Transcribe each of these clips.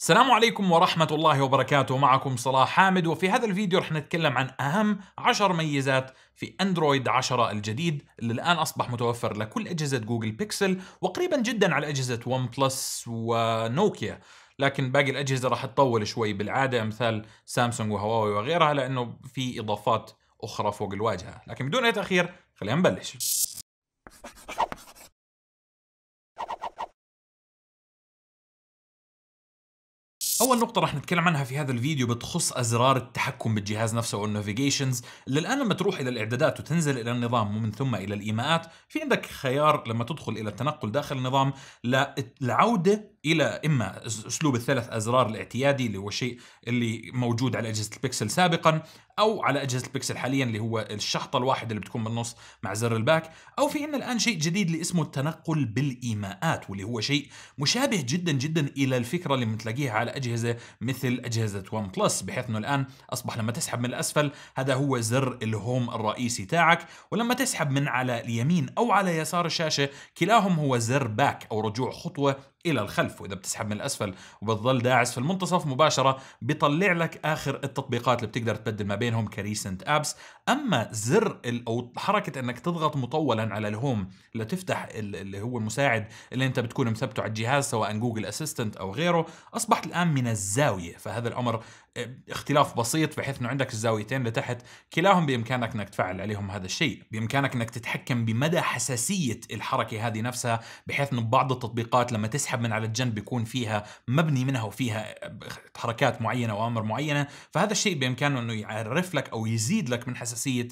السلام عليكم ورحمة الله وبركاته معكم صلاح حامد وفي هذا الفيديو رح نتكلم عن أهم 10 ميزات في أندرويد 10 الجديد اللي الآن أصبح متوفر لكل أجهزة جوجل بيكسل وقريبا جدا على أجهزة ون بلس ونوكيا لكن باقي الأجهزة رح تطول شوي بالعادة أمثال سامسونج وهواوي وغيرها لأنه في إضافات أخرى فوق الواجهة لكن بدون أي تأخير خلينا نبلش اول نقطه رح نتكلم عنها في هذا الفيديو بتخص ازرار التحكم بالجهاز نفسه او النافيجيشنز الان لما تروح الى الاعدادات وتنزل الى النظام ومن ثم الى الايماءات في عندك خيار لما تدخل الى التنقل داخل النظام للعوده الى اما اسلوب الثلاث ازرار الاعتيادي اللي هو الشيء اللي موجود على اجهزه البكسل سابقا او على اجهزه البكسل حاليا اللي هو الشحطه الواحده اللي بتكون بالنص مع زر الباك او في عندنا الان شيء جديد اللي اسمه التنقل بالايماءات واللي هو شيء مشابه جدا جدا الى الفكره اللي بتلاقيها على اجهزه مثل اجهزه ون بلس بحيث انه الان اصبح لما تسحب من الاسفل هذا هو زر الهوم الرئيسي تاعك ولما تسحب من على اليمين او على يسار الشاشه كلاهم هو زر باك او رجوع خطوه الى الخلف واذا بتسحب من الاسفل وبتظل داعس في المنتصف مباشره بيطلع لك اخر التطبيقات اللي بتقدر تبدل ما بينهم كريسنت ابس اما زر او حركه انك تضغط مطولا على الهوم لتفتح اللي هو المساعد اللي انت بتكون مثبته على الجهاز سواء جوجل اسيستنت او غيره اصبحت الان من الزاويه فهذا الامر اختلاف بسيط بحيث انه عندك الزاويتين لتحت كلاهم بامكانك انك تفعل عليهم هذا الشيء بامكانك انك تتحكم بمدى حساسيه الحركه هذه نفسها بحيث انه بعض التطبيقات لما تسحب من على الجنب بيكون فيها مبني منها وفيها حركات معينه وامر معينه فهذا الشيء بامكانه انه يعرف لك او يزيد لك من حساسيه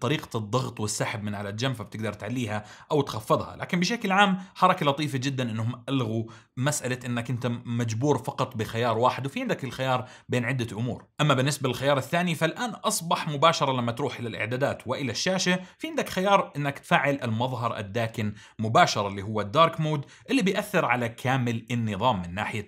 طريقه الضغط والسحب من على الجنب فبتقدر تعليها او تخفضها لكن بشكل عام حركه لطيفه جدا انهم الغوا مساله انك انت مجبور فقط بخيار واحد وفي عندك الخيار بين عدة أمور أما بالنسبة للخيار الثاني فالآن أصبح مباشرة لما تروح إلى الإعدادات وإلى الشاشة في عندك خيار أنك تفعل المظهر الداكن مباشرة اللي هو الدارك مود اللي بيأثر على كامل النظام من ناحية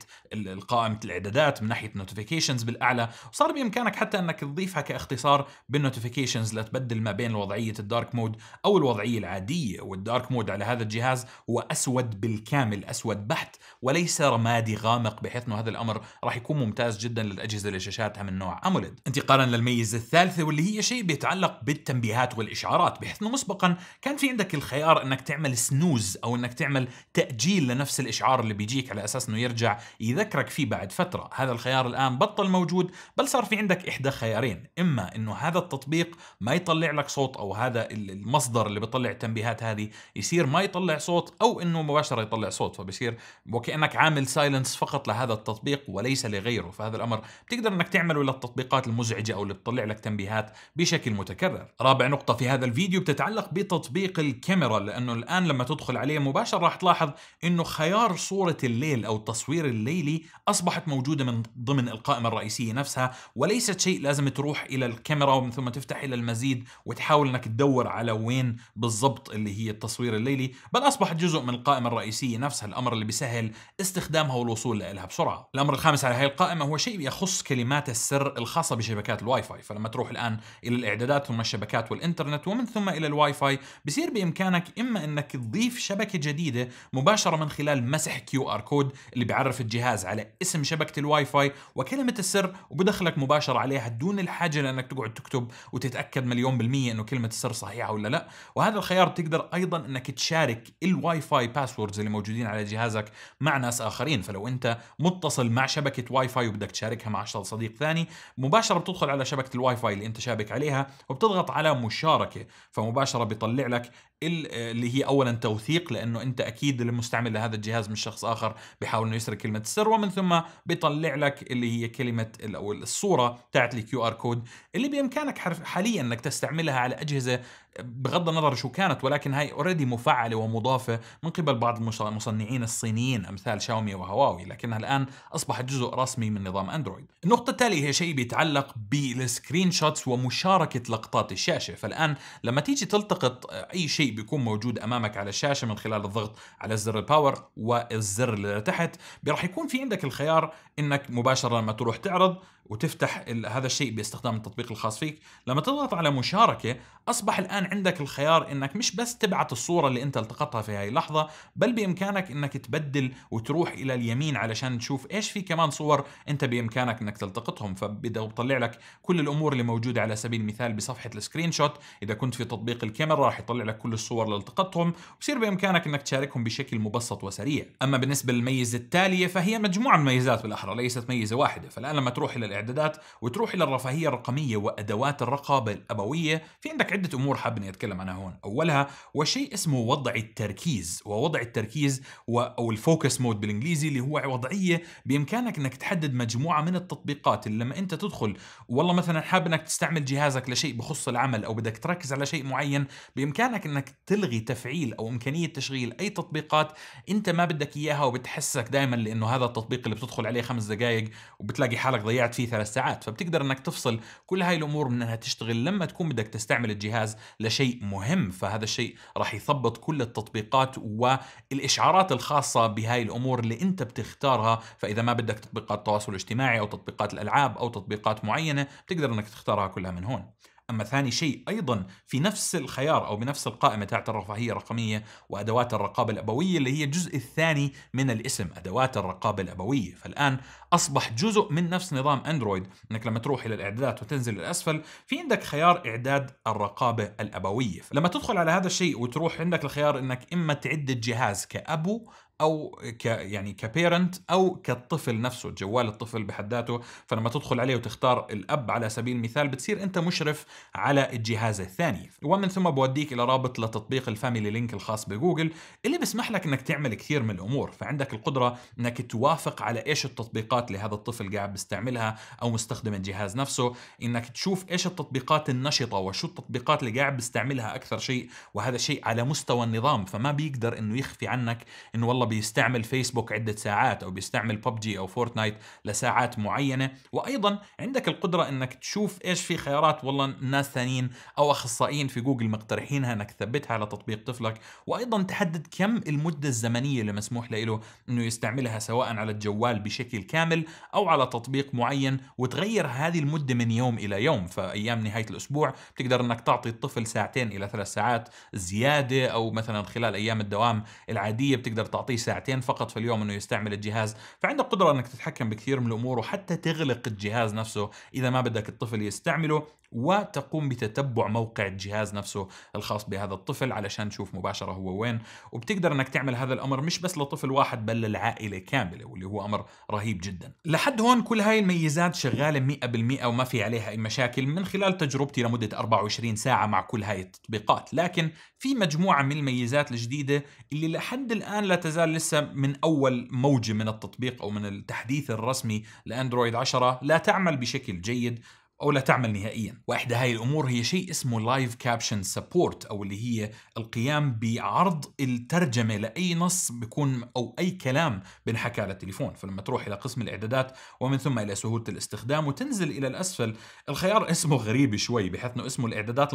قائمة الإعدادات من ناحية نوتيفيكيشنز بالأعلى وصار بإمكانك حتى أنك تضيفها كاختصار بالنوتيفيكيشنز لتبدل ما بين وضعية الدارك مود أو الوضعية العادية والدارك مود على هذا الجهاز هو أسود بالكامل أسود بحت وليس رمادي غامق بحيث أنه هذا الأمر راح يكون ممتاز جدا للأجهزة معدل شاشاتها من نوع أموليد انتقالا للميزة الثالثة واللي هي شيء بيتعلق بالتنبيهات والإشعارات بحيث أنه مسبقا كان في عندك الخيار أنك تعمل سنوز أو أنك تعمل تأجيل لنفس الإشعار اللي بيجيك على أساس أنه يرجع يذكرك فيه بعد فترة هذا الخيار الآن بطل موجود بل صار في عندك إحدى خيارين إما أنه هذا التطبيق ما يطلع لك صوت أو هذا المصدر اللي بيطلع التنبيهات هذه يصير ما يطلع صوت أو أنه مباشرة يطلع صوت فبصير وكأنك عامل سايلنس فقط لهذا التطبيق وليس لغيره فهذا الأمر بتقدر تقدر انك تعمله للتطبيقات المزعجه او اللي بتطلع لك تنبيهات بشكل متكرر. رابع نقطه في هذا الفيديو بتتعلق بتطبيق الكاميرا لانه الان لما تدخل عليه مباشره راح تلاحظ انه خيار صوره الليل او التصوير الليلي اصبحت موجوده من ضمن القائمه الرئيسيه نفسها وليست شيء لازم تروح الى الكاميرا ومن ثم تفتح الى المزيد وتحاول انك تدور على وين بالضبط اللي هي التصوير الليلي بل اصبحت جزء من القائمه الرئيسيه نفسها الامر اللي بيسهل استخدامها والوصول لها بسرعه. الامر الخامس على هاي القائمه هو شيء يخص كلمات السر الخاصة بشبكات الواي فاي فلما تروح الآن إلى الإعدادات ثم الشبكات والإنترنت ومن ثم إلى الواي فاي بصير بإمكانك إما أنك تضيف شبكة جديدة مباشرة من خلال مسح كيو آر كود اللي بيعرف الجهاز على اسم شبكة الواي فاي وكلمة السر وبدخلك مباشرة عليها دون الحاجة لأنك تقعد تكتب وتتأكد مليون بالمية أنه كلمة السر صحيحة ولا لا وهذا الخيار تقدر أيضا أنك تشارك الواي فاي باسوردز اللي موجودين على جهازك مع ناس آخرين فلو أنت متصل مع شبكة واي فاي وبدك تشاركها مع بتوصل صديق ثاني مباشره بتدخل على شبكه الواي فاي اللي انت شابك عليها وبتضغط على مشاركه فمباشره بيطلع لك آه، اللي هي اولا توثيق لانه انت اكيد المستعمل لهذا الجهاز من شخص اخر بحاول انه يسرق كلمه السر ومن ثم بيطلع لك اللي هي كلمه او الصوره تاعت الكيو ار كود اللي بامكانك حاليا انك تستعملها على اجهزه بغض النظر شو كانت ولكن هاي اوريدي مفعله ومضافه من قبل بعض المصنعين الصينيين امثال شاومي وهواوي لكنها الان اصبحت جزء رسمي من نظام اندرويد. النقطه التاليه هي شيء بيتعلق بالسكرين شوتس ومشاركه لقطات الشاشه فالان لما تيجي تلتقط اي شيء بيكون موجود امامك على الشاشه من خلال الضغط على زر الباور والزر اللي تحت راح يكون في عندك الخيار انك مباشره لما تروح تعرض وتفتح هذا الشيء باستخدام التطبيق الخاص فيك لما تضغط على مشاركه اصبح الان عندك الخيار انك مش بس تبعت الصوره اللي انت التقطها في هاي اللحظه بل بامكانك انك تبدل وتروح الى اليمين علشان تشوف ايش في كمان صور انت بامكانك انك تلتقطهم فبدا بطلع لك كل الامور اللي موجوده على سبيل المثال بصفحه السكرين شوت اذا كنت في تطبيق الكاميرا راح يطلع لك كل الصور اللي التقطتهم وبصير بإمكانك أنك تشاركهم بشكل مبسط وسريع أما بالنسبة للميزة التالية فهي مجموعة من الميزات بالأحرى ليست ميزة واحدة فالآن لما تروح إلى الإعدادات وتروح إلى الرفاهية الرقمية وأدوات الرقابة الأبوية في عندك عدة أمور حاب إني أتكلم عنها هون أولها وشيء اسمه وضع التركيز ووضع التركيز و... أو الفوكس مود بالإنجليزي اللي هو وضعية بإمكانك أنك تحدد مجموعة من التطبيقات اللي لما أنت تدخل والله مثلا حاب أنك تستعمل جهازك لشيء بخص العمل أو بدك تركز على شيء معين بإمكانك أنك انك تلغي تفعيل او امكانيه تشغيل اي تطبيقات انت ما بدك اياها وبتحسك دائما لانه هذا التطبيق اللي بتدخل عليه خمس دقائق وبتلاقي حالك ضيعت فيه ثلاث ساعات فبتقدر انك تفصل كل هاي الامور من انها تشتغل لما تكون بدك تستعمل الجهاز لشيء مهم فهذا الشيء راح يثبط كل التطبيقات والاشعارات الخاصه بهاي الامور اللي انت بتختارها فاذا ما بدك تطبيقات التواصل الاجتماعي او تطبيقات الالعاب او تطبيقات معينه بتقدر انك تختارها كلها من هون أما ثاني شيء أيضا في نفس الخيار أو بنفس القائمة تاعت الرفاهية الرقمية وأدوات الرقابة الأبوية اللي هي الجزء الثاني من الاسم أدوات الرقابة الأبوية فالآن أصبح جزء من نفس نظام أندرويد أنك لما تروح إلى الإعدادات وتنزل للأسفل في عندك خيار إعداد الرقابة الأبوية لما تدخل على هذا الشيء وتروح عندك الخيار أنك إما تعد الجهاز كأبو او ك يعني كبيرنت او كالطفل نفسه جوال الطفل بحد ذاته فلما تدخل عليه وتختار الاب على سبيل المثال بتصير انت مشرف على الجهاز الثاني ومن ثم بوديك الى رابط لتطبيق الفاميلي لينك الخاص بجوجل اللي بيسمح لك انك تعمل كثير من الامور فعندك القدره انك توافق على ايش التطبيقات اللي هذا الطفل قاعد بيستعملها او مستخدم الجهاز نفسه انك تشوف ايش التطبيقات النشطه وشو التطبيقات اللي قاعد بيستعملها اكثر شيء وهذا شيء على مستوى النظام فما بيقدر انه يخفي عنك انه والله والله بيستعمل فيسبوك عدة ساعات أو بيستعمل ببجي أو فورتنايت لساعات معينة وأيضا عندك القدرة أنك تشوف إيش في خيارات والله ناس ثانيين أو أخصائيين في جوجل مقترحينها أنك تثبتها على تطبيق طفلك وأيضا تحدد كم المدة الزمنية اللي مسموح له أنه يستعملها سواء على الجوال بشكل كامل أو على تطبيق معين وتغير هذه المدة من يوم إلى يوم فأيام نهاية الأسبوع بتقدر أنك تعطي الطفل ساعتين إلى ثلاث ساعات زيادة أو مثلا خلال أيام الدوام العادية بتقدر تعطيه يعطيه ساعتين فقط في اليوم انه يستعمل الجهاز فعندك قدره انك تتحكم بكثير من الامور وحتى تغلق الجهاز نفسه اذا ما بدك الطفل يستعمله وتقوم بتتبع موقع الجهاز نفسه الخاص بهذا الطفل علشان تشوف مباشره هو وين وبتقدر انك تعمل هذا الامر مش بس لطفل واحد بل للعائله كامله واللي هو امر رهيب جدا لحد هون كل هاي الميزات شغاله 100% وما في عليها اي مشاكل من خلال تجربتي لمده 24 ساعه مع كل هاي التطبيقات لكن في مجموعه من الميزات الجديده اللي لحد الان لا تزال زال لسه من اول موجه من التطبيق او من التحديث الرسمي لاندرويد 10 لا تعمل بشكل جيد أو لا تعمل نهائيا وإحدى هاي الأمور هي شيء اسمه لايف كابشن سبورت أو اللي هي القيام بعرض الترجمة لأي نص بيكون أو أي كلام بنحكى على التليفون فلما تروح إلى قسم الإعدادات ومن ثم إلى سهولة الاستخدام وتنزل إلى الأسفل الخيار اسمه غريب شوي بحيث أنه اسمه الإعدادات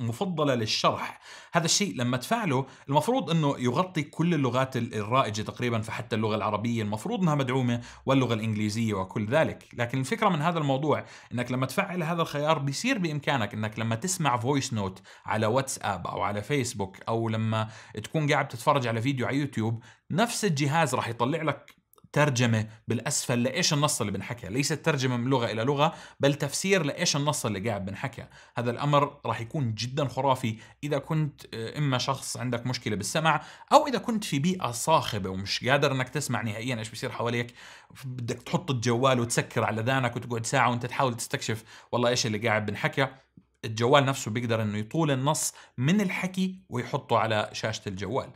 المفضلة للشرح هذا الشيء لما تفعله المفروض أنه يغطي كل اللغات الرائجة تقريبا فحتى اللغة العربية المفروض أنها مدعومة واللغة الإنجليزية وكل ذلك لكن الفكرة من هذا الموضوع أنك لما تفعل تفعل هذا الخيار بيصير بامكانك انك لما تسمع فويس نوت على واتساب او على فيسبوك او لما تكون قاعد تتفرج على فيديو على يوتيوب نفس الجهاز راح يطلع لك ترجمه بالاسفل لايش النص اللي بنحكى ليست ترجمه من لغه الى لغه بل تفسير لايش النص اللي قاعد بنحكى هذا الامر راح يكون جدا خرافي اذا كنت آه، اما شخص عندك مشكله بالسمع او اذا كنت في بيئه صاخبه ومش قادر انك تسمع نهائيا ايش بيصير حواليك بدك تحط الجوال وتسكر على ذانك وتقعد ساعه وانت تحاول تستكشف والله ايش اللي قاعد بنحكى الجوال نفسه بيقدر انه يطول النص من الحكي ويحطه على شاشه الجوال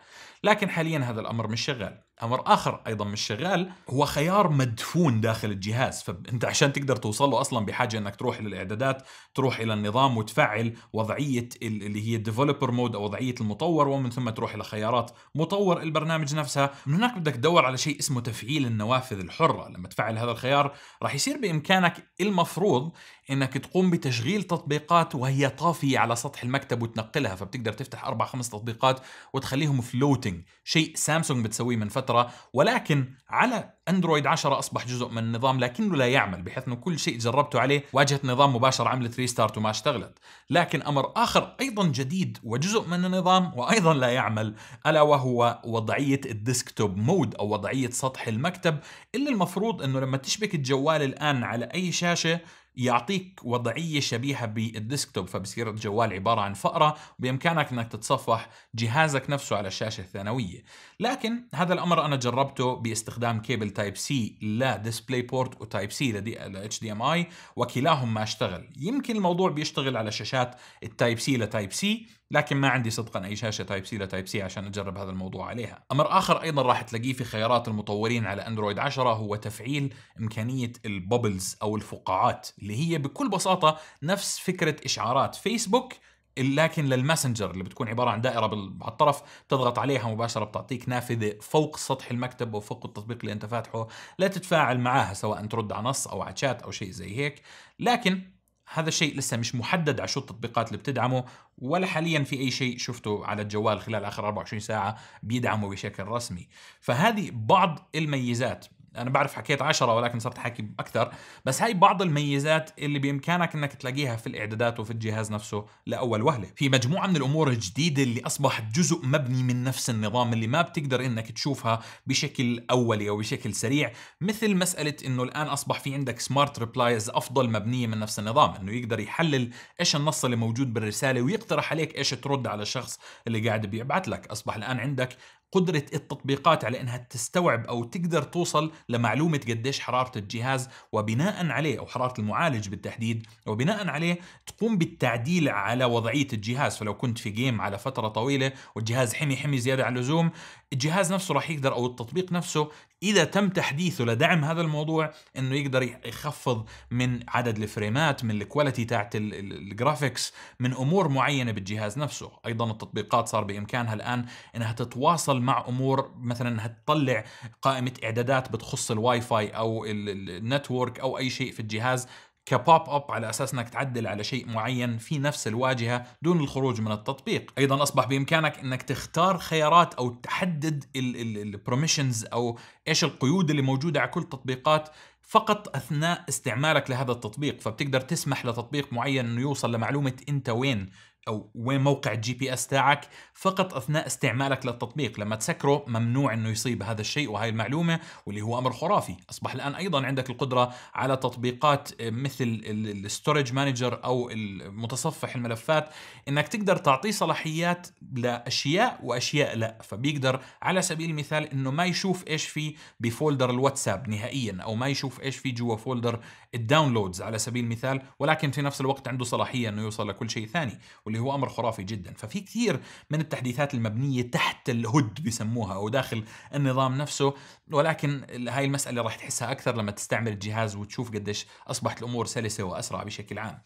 لكن حاليا هذا الامر مش شغال امر اخر ايضا مش شغال هو خيار مدفون داخل الجهاز فانت عشان تقدر توصل له اصلا بحاجه انك تروح للاعدادات تروح الى النظام وتفعل وضعيه اللي هي الديفلوبر مود او وضعيه المطور ومن ثم تروح الى خيارات مطور البرنامج نفسها من هناك بدك تدور على شيء اسمه تفعيل النوافذ الحره لما تفعل هذا الخيار راح يصير بامكانك المفروض انك تقوم بتشغيل تطبيقات وهي طافيه على سطح المكتب وتنقلها فبتقدر تفتح اربع خمس تطبيقات وتخليهم فلوت السكريبتنج شيء سامسونج بتسويه من فترة ولكن على اندرويد 10 اصبح جزء من النظام لكنه لا يعمل بحيث انه كل شيء جربته عليه واجهه نظام مباشره عملت ريستارت وما اشتغلت لكن امر اخر ايضا جديد وجزء من النظام وايضا لا يعمل الا وهو وضعيه الديسكتوب مود او وضعيه سطح المكتب اللي المفروض انه لما تشبك الجوال الان على اي شاشه يعطيك وضعيه شبيهه بالديسكتوب فبصير الجوال عباره عن فأرة وبامكانك انك تتصفح جهازك نفسه على الشاشه الثانويه لكن هذا الامر انا جربته باستخدام كيبل تايب سي لا ديسبلاي بورت وتايب سي اتش دي ام اي وكلاهما اشتغل يمكن الموضوع بيشتغل على شاشات التايب سي لتايب سي لكن ما عندي صدقا اي شاشه تايب سي لتايب سي عشان اجرب هذا الموضوع عليها. امر اخر ايضا راح تلاقيه في خيارات المطورين على اندرويد 10 هو تفعيل امكانيه الببلز او الفقاعات اللي هي بكل بساطه نفس فكره اشعارات فيسبوك لكن للماسنجر اللي بتكون عباره عن دائره الطرف تضغط عليها مباشره بتعطيك نافذه فوق سطح المكتب او فوق التطبيق اللي انت فاتحه لا تتفاعل معاها سواء ترد على نص او على شات او شيء زي هيك لكن هذا الشيء لسه مش محدد على شو التطبيقات اللي بتدعمه ولا حاليا في اي شيء شفته على الجوال خلال اخر 24 ساعه بيدعمه بشكل رسمي فهذه بعض الميزات انا بعرف حكيت 10 ولكن صرت حاكي اكثر بس هاي بعض الميزات اللي بامكانك انك تلاقيها في الاعدادات وفي الجهاز نفسه لاول وهله في مجموعه من الامور الجديده اللي اصبحت جزء مبني من نفس النظام اللي ما بتقدر انك تشوفها بشكل اولي او بشكل سريع مثل مساله انه الان اصبح في عندك سمارت ريبلايز افضل مبنيه من نفس النظام انه يقدر يحلل ايش النص اللي موجود بالرساله ويقترح عليك ايش ترد على الشخص اللي قاعد بيبعت لك اصبح الان عندك قدرة التطبيقات على أنها تستوعب أو تقدر توصل لمعلومة قديش حرارة الجهاز وبناء عليه أو حرارة المعالج بالتحديد وبناء عليه تقوم بالتعديل على وضعية الجهاز فلو كنت في جيم على فترة طويلة والجهاز حمي حمي زيادة عن اللزوم الجهاز نفسه راح يقدر أو التطبيق نفسه إذا تم تحديثه لدعم هذا الموضوع أنه يقدر يخفض من عدد الفريمات من الكواليتي تاعت الجرافيكس من أمور معينة بالجهاز نفسه أيضا التطبيقات صار بإمكانها الآن أنها تتواصل تتواصل مع امور مثلا انها تطلع قائمه اعدادات بتخص الواي فاي او النتورك او اي شيء في الجهاز كبوب اب على اساس انك تعدل على شيء معين في نفس الواجهه دون الخروج من التطبيق، ايضا اصبح بامكانك انك تختار خيارات او تحدد البروميشنز او ايش القيود اللي موجوده على كل التطبيقات فقط اثناء استعمالك لهذا التطبيق، فبتقدر تسمح لتطبيق معين انه يوصل لمعلومه انت وين او وين موقع الجي بي اس تاعك فقط اثناء استعمالك للتطبيق لما تسكره ممنوع انه يصيب هذا الشيء وهي المعلومه واللي هو امر خرافي اصبح الان ايضا عندك القدره على تطبيقات آه، مثل الستورج مانجر او المتصفح الملفات انك تقدر تعطيه صلاحيات لاشياء واشياء لا فبيقدر على سبيل المثال انه ما يشوف ايش في بفولدر الواتساب نهائيا او ما يشوف ايش في جوا فولدر الداونلودز على سبيل المثال ولكن في نفس الوقت عنده صلاحيه انه يوصل لكل شيء ثاني واللي هو امر خرافي جدا ففي كثير من التحديثات المبنيه تحت الهد بيسموها او داخل النظام نفسه ولكن هاي المساله راح تحسها اكثر لما تستعمل الجهاز وتشوف قديش اصبحت الامور سلسه واسرع بشكل عام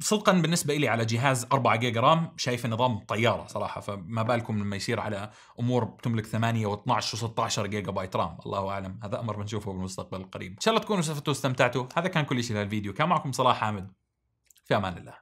صدقا بالنسبه لي على جهاز 4 جيجا رام شايف نظام طياره صراحه فما بالكم لما يصير على امور بتملك 8 و12 و16 جيجا بايت رام الله اعلم هذا امر بنشوفه بالمستقبل القريب ان شاء الله تكونوا استفدتوا واستمتعتوا هذا كان كل شيء لهالفيديو كان معكم صلاح حامد في امان الله